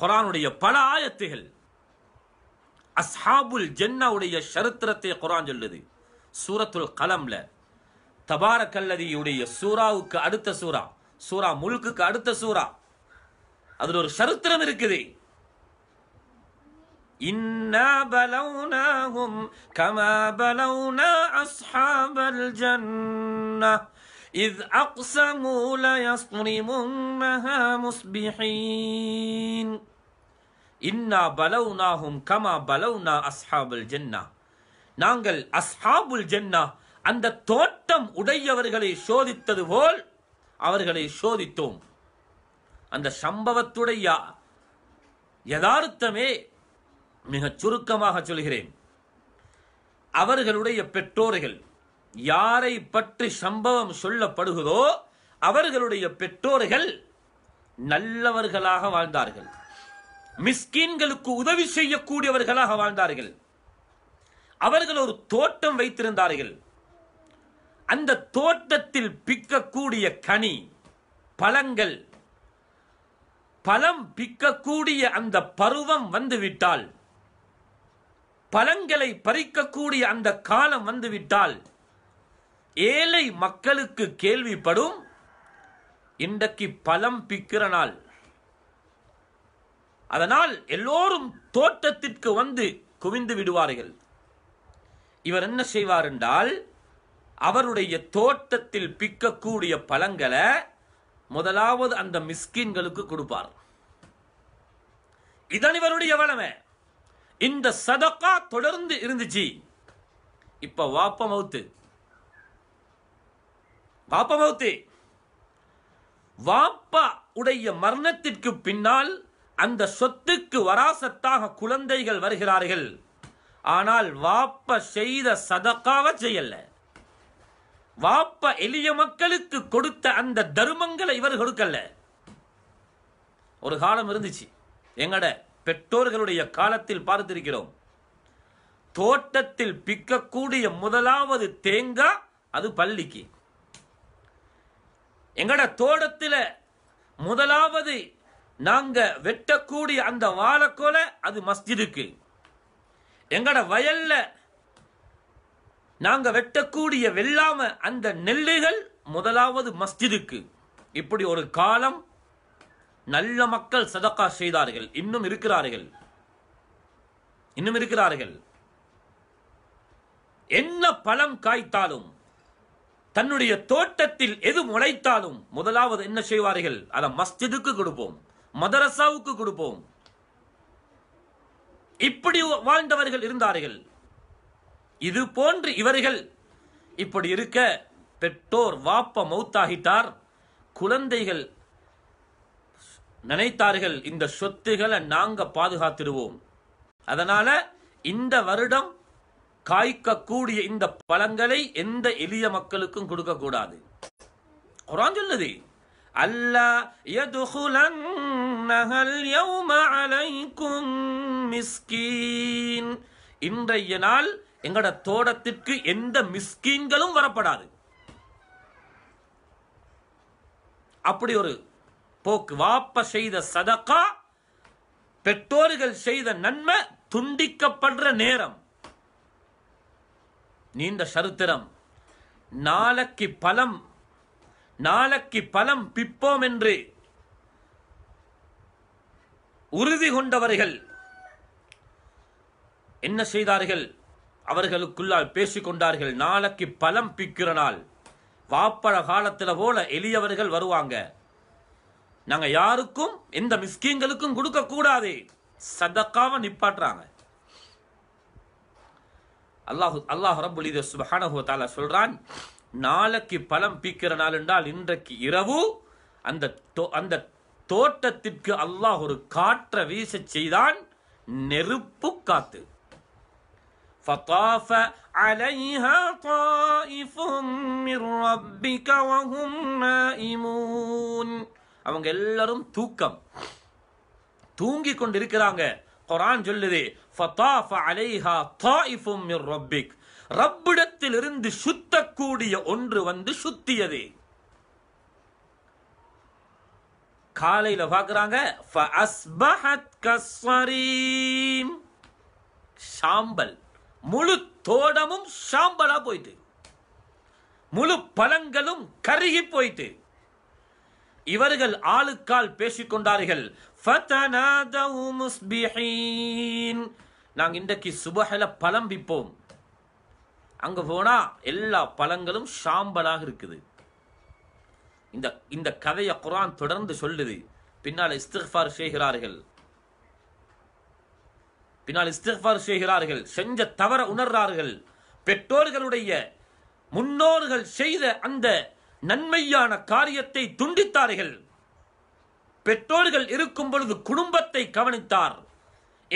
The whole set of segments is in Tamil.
குரானுடைய பல ஆயத்துகள் அஸ்ஹாபுல் ஜென்னாவுடைய சரித்திரத்தை குரான் சொல்லுது சூரத்துல் கலம்ல தபார கல்லதியுடைய சூறாவுக்கு அடுத்த சூறா சூறா முழுக்குக்கு அடுத்த சூறா அதில் ஒரு சரித்திரம் இருக்குது إنا இன்னா பலவுனாகும் கமா பலவுனா அஸ்ஹாபுல் ஜென்னா நாங்கள் அஸ்ஹாபுல் ஜென்னா அந்த தோட்டம் உடையவர்களை சோதித்தது போல் அவர்களை சோதித்தோம் அந்த சம்பவத்துடைய யதார்த்தமே மிக சுருக்கமாக சொல்கிறேன் அவர்களுடைய பெற்றோர்கள் யாரை பற்றி சம்பவம் சொல்லப்படுகிறதோ அவர்களுடைய பெற்றோர்கள் நல்லவர்களாக வாழ்ந்தார்கள் மிஸ்கீன்களுக்கு உதவி செய்யக்கூடியவர்களாக வாழ்ந்தார்கள் அவர்கள் ஒரு தோட்டம் வைத்திருந்தார்கள் அந்த தோட்டத்தில் பிக்கக்கூடிய கனி பழங்கள் பழம் பிக்கக்கூடிய அந்த பருவம் வந்துவிட்டால் பழங்களை பறிக்கக்கூடிய அந்த காலம் வந்துவிட்டால் ஏழை மக்களுக்கு கேள்விப்படும் இன்றைக்கு பழம் பிக்கிற நாள் அதனால் எல்லோரும் தோட்டத்திற்கு வந்து குவிந்து விடுவார்கள் இவர் என்ன செய்வார் என்றால் அவருடைய தோட்டத்தில் பிக்கக்கூடிய பழங்களை முதலாவது அந்த மிஸ்கின்களுக்கு கொடுப்பார் இதன் இவருடைய வளமை இந்த சதக்கா தொடர்ந்து இருந்துச்சு இப்ப வாப்ப மவுத்து வாப்ப மவுத்து வாப்பா உடைய மரணத்திற்கு பின்னால் அந்த சொத்துக்கு வராசத்தாக குழந்தைகள் வருகிறார்கள் ஆனால் வாப்ப செய்த சதக்காவ செய்யல வாப்ப எளிய மக்களுக்கு கொடுத்த அந்த தர்மங்களை இவர் கொடுக்கல ஒரு காலம் இருந்துச்சு எங்கட பெற்றோர்களுடைய காலத்தில் பார்த்திருக்கிறோம் தோட்டத்தில் பிக்கக்கூடிய முதலாவது தேங்காய் அது பள்ளிக்கு எங்கட தோட்டத்தில் முதலாவது நாங்க வெட்டக்கூடிய அந்த வாழைக்கோலை அது மஸ்ஜிதுக்கு எங்கட வயல்ல நாங்க வெட்டக்கூடிய வெள்ளாம அந்த நெல்லுகள் முதலாவது மஸ்ஜிதுக்கு இப்படி ஒரு காலம் நல்ல மக்கள் சதக்கா செய்தார்கள் இன்னும் இருக்கிறார்கள் இன்னும் இருக்கிறார்கள் என்ன பழம் காய்த்தாலும் தன்னுடைய தோட்டத்தில் எது முளைத்தாலும் முதலாவது என்ன செய்வார்கள் அதை மஸ்ஜிதுக்கு கொடுப்போம் மதரசாவுக்கு கொடுப்போம் இப்படி வாழ்ந்தவர்கள் இருந்தார்கள் இது போன்று இவர்கள் இப்படி இருக்க பெற்றோர் வாப்ப மௌத்தாகிட்டார் குழந்தைகள் நினைத்தார்கள் இந்த சொத்துகளை நாங்க பாதுகாத்துடுவோம் அதனால இந்த வருடம் காய்க்கக்கூடிய இந்த பழங்களை எந்த எளிய மக்களுக்கும் கொடுக்க கூடாது குரான் சொல்லுது அல்லா إنها اليوم عليكم مسكين இன்றைய நாள் எங்களோட தோட்டத்திற்கு எந்த மிஸ்கீன்களும் வரப்படாது அப்படி ஒரு போக்கு வாப்ப செய்த சதக்கா பெற்றோர்கள் செய்த நன்மை துண்டிக்கப்படுற நேரம் நீண்ட சருத்திரம் நாளைக்கு பலம் நாளைக்கு பலம் பிப்போம் என்று உறுதி கொண்டவர்கள் என்ன செய்தார்கள் அவர்களுக்குள்ளால் பேசிக்கொண்டார்கள் நாளைக்கு பலம் பிக்கிற நாள் வாப்பழ காலத்தில் போல எளியவர்கள் வருவாங்க நாங்க யாருக்கும் எந்த மிஸ்கீங்களுக்கும் கொடுக்க கூடாது சதக்காவ நிப்பாட்டுறாங்க அல்லாஹு அல்லாஹ் ரபுலித சுபஹானஹு தாலா சொல்றான் நாளைக்கு பலம் பீக்கிற நாள் என்றால் இன்றைக்கு இரவு அந்த அந்த தோட்டத்திற்கு அல்லாஹ் ஒரு காற்றை வீச செய்தான் நெருப்பு காத்து அவங்க எல்லாரும் தூக்கம் தூங்கி கொண்டிருக்கிறாங்க குரான் சொல்லுது ரப்பிடத்தில் அலைஹா மிர் ரப்பிக் ரப்பிடத்திலிருந்து சுத்தக்கூடிய ஒன்று வந்து சுத்தியது காலையில பாக்குறாங்க சாம்பல் முழு தோடமும் சாம்பலா போயிட்டு முழு பழங்களும் கருகி போயிட்டு இவர்கள் ஆளுக்கால் பேசிக்கொண்டார்கள் நாங்க இன்றைக்கு சுபஹல பழம்பிப்போம் அங்க போனா எல்லா பழங்களும் சாம்பலாக இருக்குது இந்த இந்த கதையை குரான் தொடர்ந்து சொல்லுது பின்னால் இஸ்திஃபார் செய்கிறார்கள் பின்னால் இஸ்திஃபார் செய்கிறார்கள் செஞ்ச தவற உணர்றார்கள் பெற்றோர்களுடைய முன்னோர்கள் செய்த அந்த நன்மையான காரியத்தை துண்டித்தார்கள் பெற்றோர்கள் இருக்கும் பொழுது குடும்பத்தை கவனித்தார்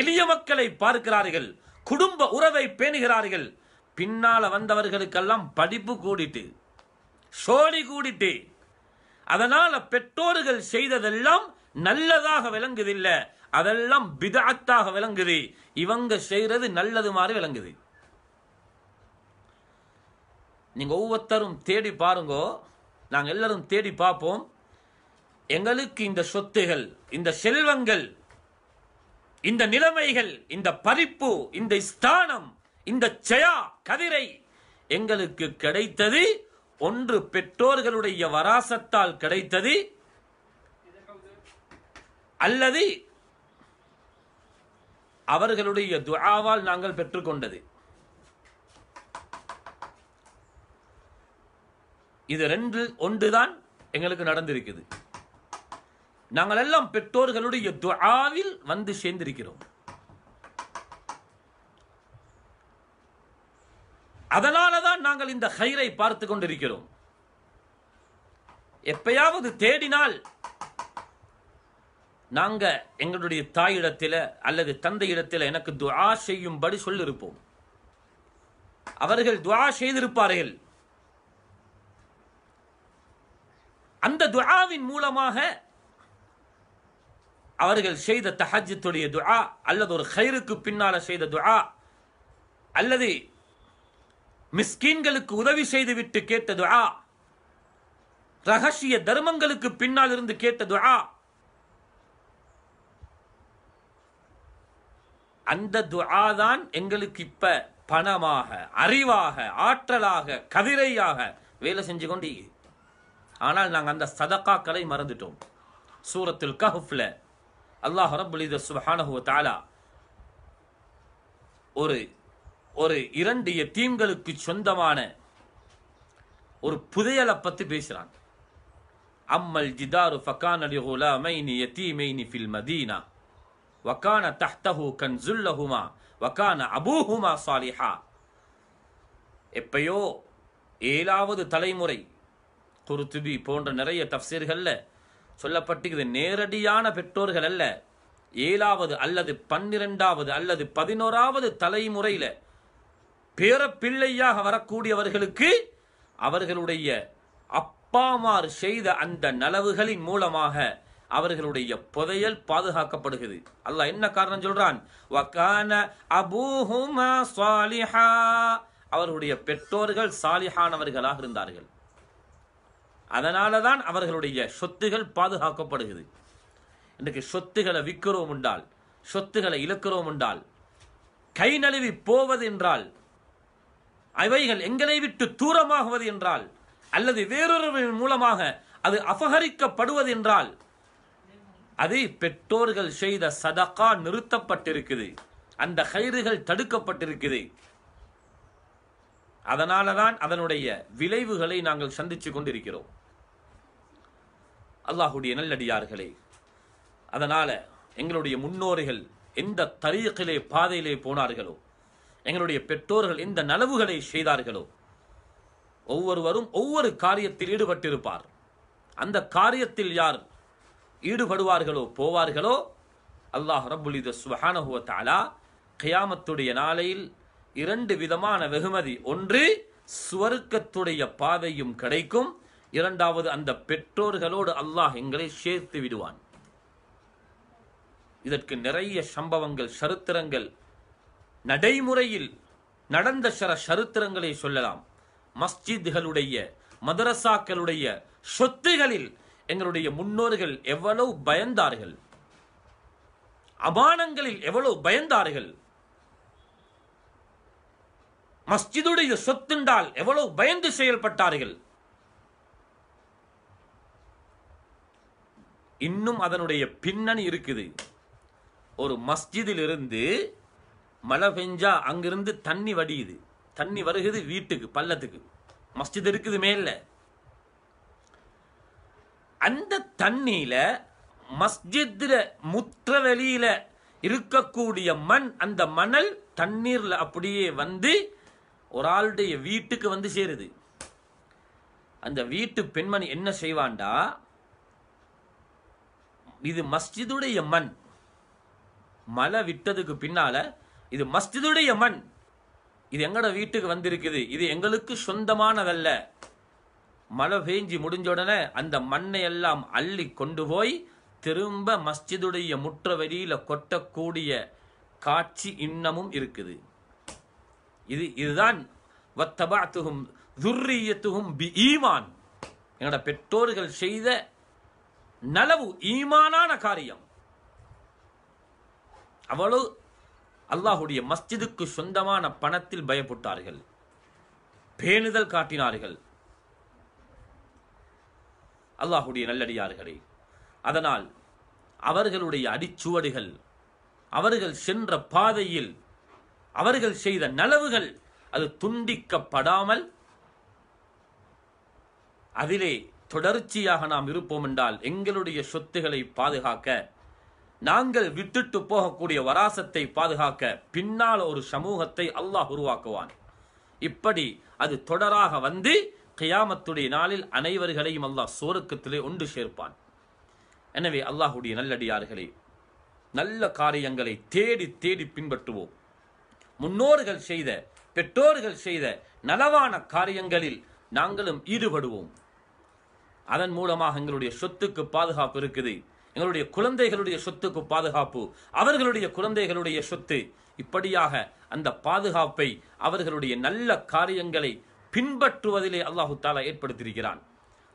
எளிய மக்களை பார்க்கிறார்கள் குடும்ப உறவை பேணுகிறார்கள் பின்னால வந்தவர்களுக்கெல்லாம் படிப்பு கூடிட்டு சோழி கூடிட்டு அதனால பெற்றோர்கள் செய்ததெல்லாம் நல்லதாக விளங்குதில்லை அதெல்லாம் பிதாத்தாக விளங்குது இவங்க செய்யறது நல்லது மாதிரி விளங்குது நீங்கள் ஒவ்வொருத்தரும் தேடி பாருங்கோ நாங்கள் எல்லாரும் தேடி பார்ப்போம் எங்களுக்கு இந்த சொத்துகள் இந்த செல்வங்கள் இந்த நிலைமைகள் இந்த பறிப்பு இந்த ஸ்தானம் இந்த செயா கதிரை எங்களுக்கு கிடைத்தது ஒன்று பெற்றோர்களுடைய வராசத்தால் கிடைத்தது அல்லது அவர்களுடைய துராவால் நாங்கள் பெற்றுக்கொண்டது இது ரெண்டு ஒன்றுதான் எங்களுக்கு நடந்திருக்குது நாங்கள் எல்லாம் பெற்றோர்களுடைய துராவில் வந்து சேர்ந்திருக்கிறோம் அதனால தான் நாங்கள் இந்த ஹைரை பார்த்து கொண்டிருக்கிறோம் எப்பயாவது தேடினால் நாங்க எங்களுடைய தாயிடத்தில் அல்லது தந்தையிடத்தில் எனக்கு துவா செய்யும்படி சொல்லிருப்போம் அவர்கள் துவா செய்திருப்பார்கள் அந்த துவாவின் மூலமாக அவர்கள் செய்த தஹஜத்துடைய துவா அல்லது ஒரு ஹைருக்கு பின்னால செய்த துவா அல்லது மிஸ்கீன்களுக்கு உதவி செய்துவிட்டு கேட்ட துஆ ரகசிய தர்மங்களுக்கு பின்னால் இருந்து கேட்ட துஆ அந்த துஆ தான் எங்களுக்கு இப்ப பணமாக அறிவாக ஆற்றலாக கதிரையாக வேலை செஞ்சு கொண்டு ஆனால் நாங்கள் அந்த சதக்காக்களை மறந்துட்டோம் சூரத்தில் கஹுஃப்ல அல்லாஹ் ரபுல் சுபஹானஹு தாலா ஒரு ஒரு இரண்டு எத்தீம்களுக்கு சொந்தமான ஒரு புதையலை பற்றி பேசுகிறாங்க அம்மல் ஜிதாரு ஃபக்கான் அலி ஹுலாமைனி யத்தீமைனி ஃபில் மதீனா வக்கான தஹ்தஹு கன்சுல்லஹுமா வக்கான அபூஹுமா சாலிஹா எப்பயோ ஏழாவது தலைமுறை குருத்துபி போன்ற நிறைய தஃசீர்களில் சொல்லப்பட்டிருக்கிறது நேரடியான பெற்றோர்கள் அல்ல ஏழாவது அல்லது பன்னிரெண்டாவது அல்லது பதினோராவது தலைமுறையில் பேரப்பிள்ளையாக வரக்கூடியவர்களுக்கு அவர்களுடைய அப்பாமார் செய்த அந்த நலவுகளின் மூலமாக அவர்களுடைய புதையல் பாதுகாக்கப்படுகிறது அல்ல என்ன காரணம் சொல்றான் அவர்களுடைய பெற்றோர்கள் சாலிஹானவர்களாக இருந்தார்கள் அதனால தான் அவர்களுடைய சொத்துகள் பாதுகாக்கப்படுகிறது இன்றைக்கு சொத்துகளை விற்கிறோம் என்றால் சொத்துகளை இழக்கிறோம் என்றால் கை நழுவி போவதென்றால் அவைகள் எங்களை விட்டு தூரமாகுவது என்றால் அல்லது வேறொருவரின் மூலமாக அது அபகரிக்கப்படுவது என்றால் அது பெற்றோர்கள் செய்த சதக்கா நிறுத்தப்பட்டிருக்குது அந்த கயிறுகள் தடுக்கப்பட்டிருக்குது அதனால தான் அதனுடைய விளைவுகளை நாங்கள் சந்தித்து கொண்டிருக்கிறோம் அல்லாஹுடைய நல்லடியார்களே அதனால எங்களுடைய முன்னோர்கள் எந்த தரியத்திலே பாதையிலே போனார்களோ எங்களுடைய பெற்றோர்கள் இந்த நலவுகளை செய்தார்களோ ஒவ்வொருவரும் ஒவ்வொரு காரியத்தில் ஈடுபட்டிருப்பார் அந்த காரியத்தில் யார் ஈடுபடுவார்களோ போவார்களோ அல்லாஹ் ரபுலித சுஹானஹுவத்தாலா கியாமத்துடைய நாளையில் இரண்டு விதமான வெகுமதி ஒன்று சுவர்க்கத்துடைய பாதையும் கிடைக்கும் இரண்டாவது அந்த பெற்றோர்களோடு அல்லாஹ் எங்களை சேர்த்து விடுவான் இதற்கு நிறைய சம்பவங்கள் சரித்திரங்கள் நடைமுறையில் நடந்த சில சரித்திரங்களை சொல்லலாம் மஸ்ஜித்களுடைய மதரசாக்களுடைய சொத்துகளில் எங்களுடைய முன்னோர்கள் எவ்வளவு பயந்தார்கள் அபானங்களில் எவ்வளவு பயந்தார்கள் மஸ்ஜிதுடைய சொத்துண்டால் எவ்வளவு பயந்து செயல்பட்டார்கள் இன்னும் அதனுடைய பின்னணி இருக்குது ஒரு மஸ்ஜிதிலிருந்து மழை பெஞ்சா அங்கிருந்து தண்ணி வடியுது தண்ணி வருகுது வீட்டுக்கு பள்ளத்துக்கு மஸ்ஜித் இருக்குது மேல அந்த தண்ணியில மஸ்ஜித் முற்ற வெளியில இருக்கக்கூடிய மண் அந்த மணல் தண்ணீர்ல அப்படியே வந்து ஒரு ஆளுடைய வீட்டுக்கு வந்து சேருது அந்த வீட்டு பெண்மணி என்ன செய்வாண்டா இது மஸ்ஜிதுடைய மண் மழை விட்டதுக்கு பின்னால இது மஸ்ஜிதுடைய மண் இது எங்கட வீட்டுக்கு வந்திருக்குது இது எங்களுக்கு சொந்தமானதல்ல மழை பெய்ஞ்சி முடிஞ்ச உடனே அந்த மண்ணை எல்லாம் அள்ளி கொண்டு போய் திரும்ப மஸ்ஜிதுடைய முற்ற வெளியில கொட்டக்கூடிய காட்சி இன்னமும் இருக்குது இது இதுதான் துர்ரியத்துகும் பி ஈமான் எங்களோட பெற்றோர்கள் செய்த நலவு ஈமானான காரியம் அவ்வளவு அல்லாஹுடைய மஸ்ஜிதுக்கு சொந்தமான பணத்தில் பயப்பட்டார்கள் பேணுதல் காட்டினார்கள் அல்லாஹுடைய நல்லடியார்களே அதனால் அவர்களுடைய அடிச்சுவடுகள் அவர்கள் சென்ற பாதையில் அவர்கள் செய்த நலவுகள் அது துண்டிக்கப்படாமல் அதிலே தொடர்ச்சியாக நாம் இருப்போம் என்றால் எங்களுடைய சொத்துக்களை பாதுகாக்க நாங்கள் விட்டுட்டு போகக்கூடிய வராசத்தை பாதுகாக்க பின்னால் ஒரு சமூகத்தை அல்லாஹ் உருவாக்குவான் இப்படி அது தொடராக வந்து கியாமத்துடைய நாளில் அனைவர்களையும் அல்லாஹ் சோருக்கத்திலே ஒன்று சேர்ப்பான் எனவே அல்லாஹுடைய நல்லடியார்களே நல்ல காரியங்களை தேடி தேடி பின்பற்றுவோம் முன்னோர்கள் செய்த பெற்றோர்கள் செய்த நலவான காரியங்களில் நாங்களும் ஈடுபடுவோம் அதன் மூலமாக எங்களுடைய சொத்துக்கு பாதுகாப்பு இருக்குது எங்களுடைய குழந்தைகளுடைய சொத்துக்கு பாதுகாப்பு அவர்களுடைய குழந்தைகளுடைய சொத்து இப்படியாக அந்த பாதுகாப்பை அவர்களுடைய நல்ல காரியங்களை பின்பற்றுவதிலே அல்லாஹு தாலா ஏற்படுத்தியிருக்கிறான்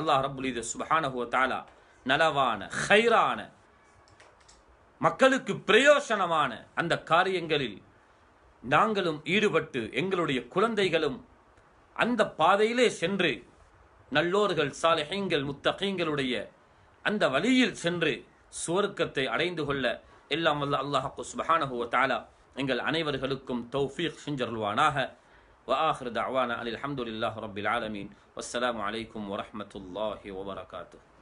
அல்லாஹ் ரபுலித சுபஹானஹு தாலா நலவான ஹைரான மக்களுக்கு பிரயோசனமான அந்த காரியங்களில் நாங்களும் ஈடுபட்டு எங்களுடைய குழந்தைகளும் அந்த பாதையிலே சென்று நல்லோர்கள் சாலைகள் முத்தகைங்களுடைய அந்த வழியில் சென்று சுவர்க்கத்தை அடைந்து கொள்ள எல்லாம் வல்ல அல்லாஹு சுபஹானஹு வ தஆலா எங்கள் அனைவர்களுக்கும் தௌஃபீக் செஞ்சருள்வானாக وآخر دعوانا أن الحمد لله رب العالمين والسلام عليكم ورحمة الله وبركاته